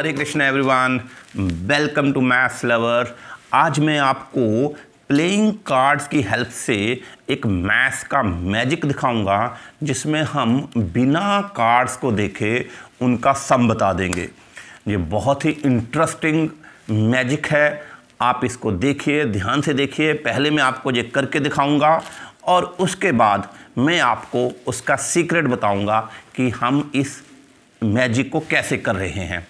Hare Krishna everyone welcome to maths lover आज मैं आपको प्लेइंग कार्ड्स की हेल्प से एक मैथ्स का मैजिक दिखाऊंगा जिसमें हम बिना कार्ड्स को देखे उनका सम बता देंगे ये बहुत ही इंटरेस्टिंग मैजिक है आप इसको देखिए ध्यान से देखिए पहले मैं आपको ये करके दिखाऊंगा और उसके बाद मैं आपको उसका सीक्रेट बताऊंगा कि हम इस मैजिक को कैसे कर रहे हैं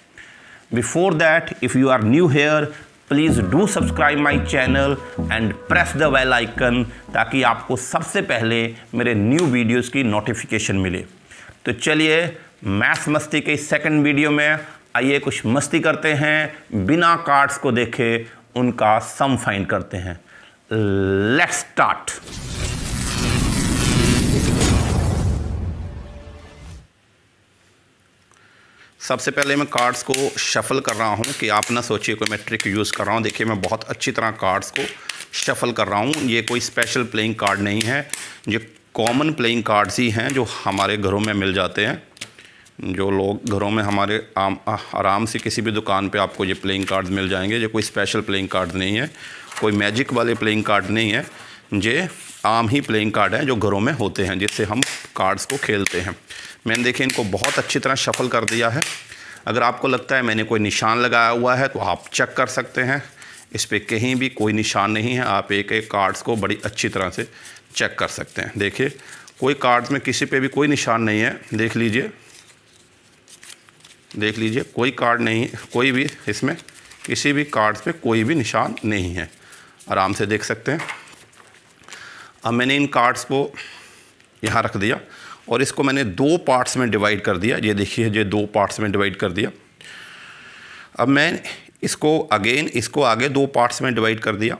Before that, if you are new here, please do subscribe my channel and press the bell icon ताकि आपको सबसे पहले मेरे न्यू वीडियोज़ की नोटिफिकेशन मिले तो चलिए मैथ मस्ती के सेकंड वीडियो में आइए कुछ मस्ती करते हैं बिना कार्ड्स को देखे उनका सम फाइंड करते हैं लेट्स स्टार्ट सबसे पहले मैं कार्ड्स को शफ़ल कर रहा हूँ कि आप ना सोचिए कोई मैं ट्रिक यूज़ कर रहा हूँ देखिए मैं बहुत अच्छी तरह कार्ड्स को शफ़ल कर रहा हूँ ये कोई स्पेशल प्लेइंग कार्ड नहीं है ये कॉमन प्लेइंग कार्ड्स ही हैं जो हमारे घरों में मिल जाते हैं जो लोग घरों में हमारे आम आराम से किसी भी दुकान पे आपको ये प्लेइंग कार्ड्स मिल जाएंगे ये कोई स्पेशल प्लेइंग कार्ड नहीं है कोई मैजिक वाले प्लेइंग कार्ड नहीं है ये आम ही प्लेइंग कार्ड हैं जो घरों में होते हैं जिससे हम कार्ड्स को खेलते हैं मैंने देखे इनको बहुत अच्छी तरह शफल कर दिया है अगर आपको लगता है मैंने कोई निशान लगाया हुआ है तो आप चेक कर सकते हैं इस पर कहीं भी कोई निशान नहीं है आप एक एक कार्ड्स को बड़ी अच्छी तरह से चेक कर सकते हैं देखिए कोई कार्ड्स में किसी पे भी कोई निशान नहीं है देख लीजिए देख लीजिए कोई कार्ड नहीं कोई भी इसमें किसी भी कार्ड्स पे कोई भी निशान नहीं है आराम से देख सकते हैं अब मैंने इन कार्ड्स को यहाँ रख दिया और इसको मैंने दो पार्ट्स में डिवाइड कर दिया ये देखिए ये दो पार्ट्स में डिवाइड कर दिया अब मैं इसको अगेन इसको आगे दो पार्ट्स में डिवाइड कर दिया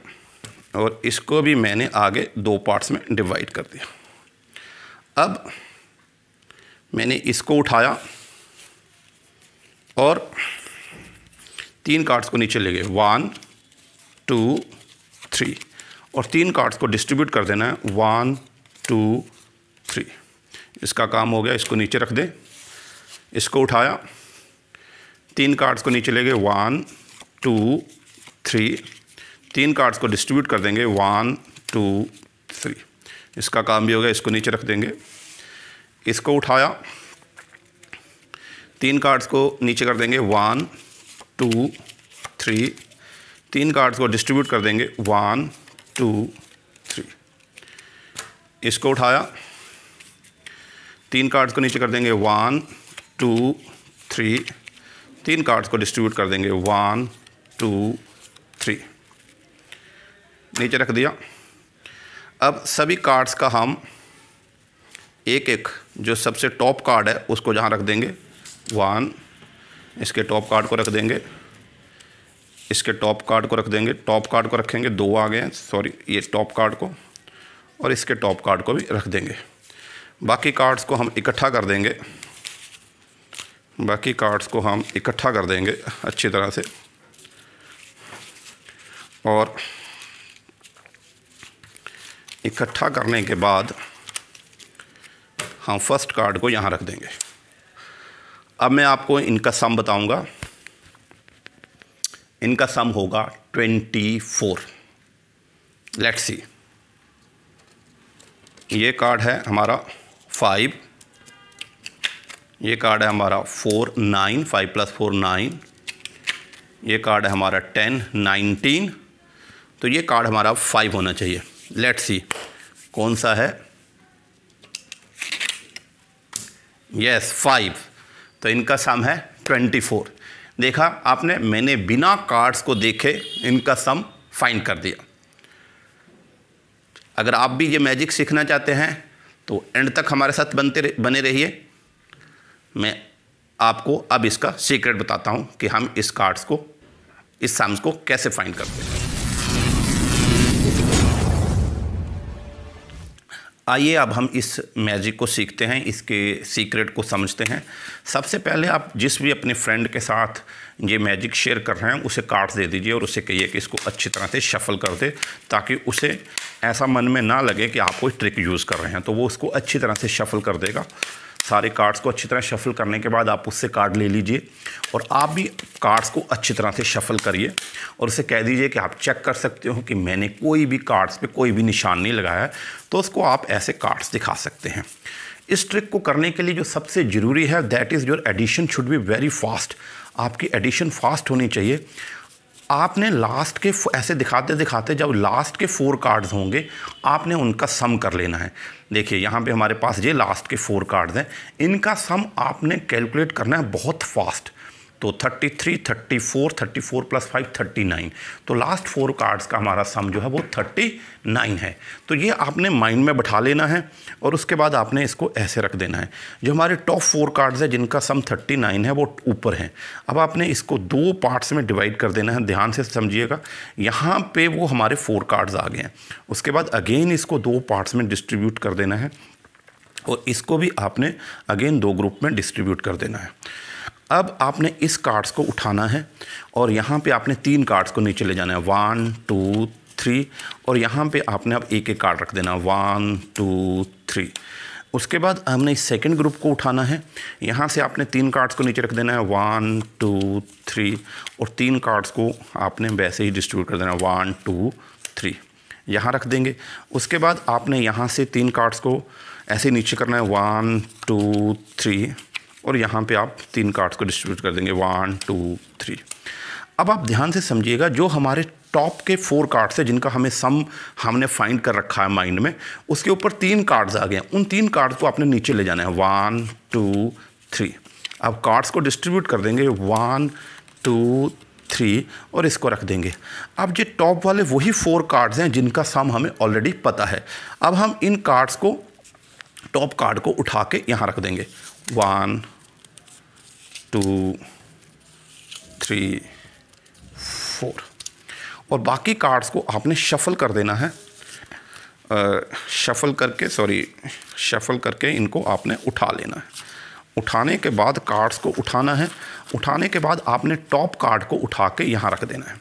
और इसको भी मैंने आगे दो पार्ट्स में डिवाइड कर दिया अब मैंने इसको उठाया और तीन कार्ड्स को नीचे ले गए वन टू थ्री और तीन कार्ड्स को डिस्ट्रीब्यूट कर देना है वन टू थ्री इसका काम हो गया इसको नीचे रख दें इसको उठाया तीन कार्ड्स को नीचे ले गए वन टू थ्री तीन कार्ड्स को डिस्ट्रीब्यूट कर देंगे वन टू थ्री इसका काम भी हो गया इसको नीचे रख देंगे इसको उठाया तीन कार्ड्स को नीचे कर देंगे वन टू थ्री तीन कार्ड्स को डिस्ट्रीब्यूट कर देंगे वन टू थ्री इसको उठाया तीन कार्ड्स को नीचे कर देंगे वन टू थ्री तीन कार्ड्स को डिस्ट्रीब्यूट कर देंगे वन टू थ्री नीचे रख दिया अब सभी कार्ड्स का हम एक एक जो सबसे टॉप कार्ड है उसको जहाँ रख देंगे वन इसके टॉप कार्ड को रख देंगे इसके टॉप कार्ड को रख देंगे टॉप कार्ड को रखेंगे दो आ गए सॉरी ये टॉप कार्ड को और इसके टॉप कार्ड को भी रख देंगे बाकी कार्ड्स को हम इकट्ठा कर देंगे बाकी कार्ड्स को हम इकट्ठा कर देंगे अच्छी तरह से और इकट्ठा करने के बाद हम फर्स्ट कार्ड को यहाँ रख देंगे अब मैं आपको इनका सम बताऊंगा इनका सम होगा ट्वेंटी फोर लेट्स सी ये कार्ड है हमारा फाइव ये कार्ड है हमारा four nine five plus four nine ये कार्ड है हमारा टेन नाइनटीन तो ये कार्ड हमारा फाइव होना चाहिए लेट सी कौन सा है यस फाइव तो इनका सम है ट्वेंटी फोर देखा आपने मैंने बिना कार्ड्स को देखे इनका सम फाइंड कर दिया अगर आप भी ये मैजिक सीखना चाहते हैं तो एंड तक हमारे साथ बनते बने रहिए मैं आपको अब इसका सीक्रेट बताता हूँ कि हम इस कार्ड्स को इस साम्स को कैसे फाइंड करते हैं आइए अब हम इस मैजिक को सीखते हैं इसके सीक्रेट को समझते हैं सबसे पहले आप जिस भी अपने फ्रेंड के साथ ये मैजिक शेयर कर रहे हैं उसे कार्ड दे दीजिए और उसे कहिए कि इसको अच्छी तरह से शफल कर दे ताकि उसे ऐसा मन में ना लगे कि आप कोई ट्रिक यूज़ कर रहे हैं तो वो उसको अच्छी तरह से शफल कर देगा सारे कार्ड्स को अच्छी तरह शफल करने के बाद आप उससे कार्ड ले लीजिए और आप भी कार्ड्स को अच्छी तरह से शफल करिए और उसे कह दीजिए कि आप चेक कर सकते हो कि मैंने कोई भी कार्ड्स पे कोई भी निशान नहीं लगाया तो उसको आप ऐसे कार्ड्स दिखा सकते हैं इस ट्रिक को करने के लिए जो सबसे ज़रूरी है that is your addition should be very fast आपकी एडिशन फास्ट होनी चाहिए आपने लास्ट के ऐसे दिखाते दिखाते जब लास्ट के फोर कार्ड्स होंगे आपने उनका सम कर लेना है देखिए यहाँ पे हमारे पास ये लास्ट के फोर कार्ड्स हैं इनका सम आपने कैलकुलेट करना है बहुत फास्ट तो 33, 34, 34 प्लस फाइव थर्टी नाइन तो लास्ट फोर कार्ड्स का हमारा सम जो है वो 39 है तो ये आपने माइंड में बैठा लेना है और उसके बाद आपने इसको ऐसे रख देना है जो हमारे टॉप फोर कार्ड्स हैं जिनका सम 39 है वो ऊपर हैं अब आपने इसको दो पार्ट्स में डिवाइड कर देना है ध्यान से समझिएगा यहाँ पर वो हमारे फोर कार्ड्स आ गए हैं उसके बाद अगेन इसको दो पार्ट्स में डिस्ट्रीब्यूट कर देना है और इसको भी आपने अगेन दो ग्रुप में डिस्ट्रीब्यूट कर देना है अब आपने इस कार्ड्स को उठाना है और यहाँ पे आपने तीन कार्ड्स को नीचे ले जाना है वन टू थ्री और यहाँ पे आपने अब एक एक कार्ड रख देना वन टू थ्री उसके बाद हमने इस सेकेंड ग्रुप को उठाना है यहाँ से आपने तीन कार्ड्स को नीचे रख देना है वन टू थ्री और तीन कार्ड्स को आपने वैसे ही डिस्ट्रीब्यूट कर देना है वन टू थ्री यहाँ रख देंगे उसके बाद आपने यहाँ से तीन कार्ड्स को ऐसे नीचे करना है वन टू थ्री और यहाँ पे आप तीन कार्ड्स को डिस्ट्रीब्यूट कर देंगे वन टू थ्री अब आप ध्यान से समझिएगा जो हमारे टॉप के फोर कार्ड्स हैं जिनका हमें सम हमने फाइंड कर रखा है माइंड में उसके ऊपर तीन कार्ड्स आ गए हैं उन तीन कार्ड्स को आपने नीचे ले जाना है वन टू थ्री अब कार्ड्स को डिस्ट्रीब्यूट कर देंगे वन टू थ्री और इसको रख देंगे अब ये टॉप वाले वही फोर कार्ड्स हैं जिनका सम हमें ऑलरेडी पता है अब हम इन कार्ड्स को टॉप कार्ड को उठा के यहाँ रख देंगे one, two, थ्री फोर और बाकी कार्ड्स को आपने शफल कर देना है शफल करके सॉरी शफल करके इनको आपने उठा लेना है उठाने के बाद कार्ड्स को उठाना है उठाने के बाद आपने टॉप कार्ड को उठा के यहाँ रख देना है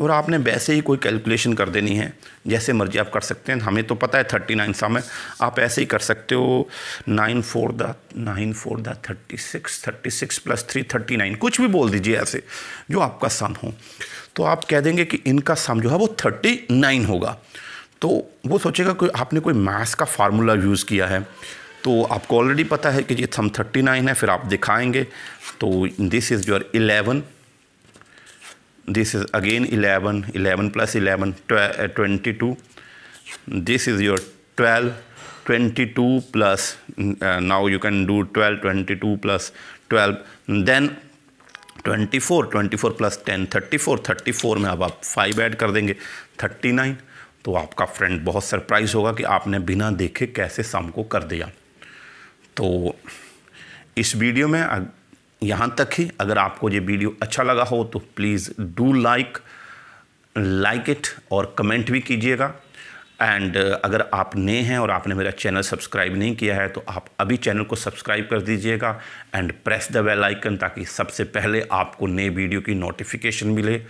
और आपने वैसे ही कोई कैलकुलेशन कर देनी है जैसे मर्जी आप कर सकते हैं हमें तो पता है थर्टी नाइन सम है आप ऐसे ही कर सकते हो nine four the nine four the thirty six thirty six plus three thirty nine कुछ भी बोल दीजिए ऐसे जो आपका सम हो तो आप कह देंगे कि इनका सम जो है वो थर्टी नाइन होगा तो वो सोचेगा कि आपने कोई मैथ्स का फार्मूला यूज़ किया है तो आपको ऑलरेडी पता है कि ये सम थर्टी नाइन है फिर आप दिखाएंगे तो this is your eleven this is again 11 11 plus 11 uh, 22 this is your 12 22 plus uh, now you can do 12 22 plus 12 then 24 24 plus ten thirty four thirty four में अब आप फाइव ऐड कर देंगे थर्टी नाइन तो आपका फ्रेंड बहुत surprise होगा कि आपने बिना देखे कैसे सम को कर दिया तो इस वीडियो में यहाँ तक ही अगर आपको ये वीडियो अच्छा लगा हो तो please do like like it और कमेंट भी कीजिएगा एंड अगर आप नए हैं और आपने मेरा चैनल सब्सक्राइब नहीं किया है तो आप अभी चैनल को सब्सक्राइब कर दीजिएगा and press the bell icon ताकि सबसे पहले आपको नए वीडियो की नोटिफिकेशन मिले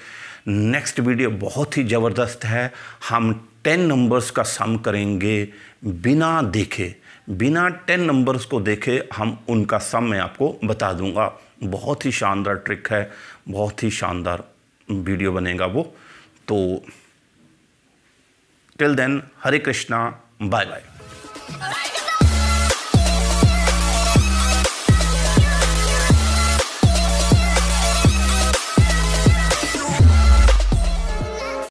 नेक्स्ट वीडियो बहुत ही ज़बरदस्त है हम टेन नंबर्स का सम करेंगे बिना देखे बिना टेन नंबर्स को देखे हम उनका सम मैं आपको बता दूंगा बहुत ही शानदार ट्रिक है बहुत ही शानदार वीडियो बनेगा वो तो till then Hare Krishna bye bye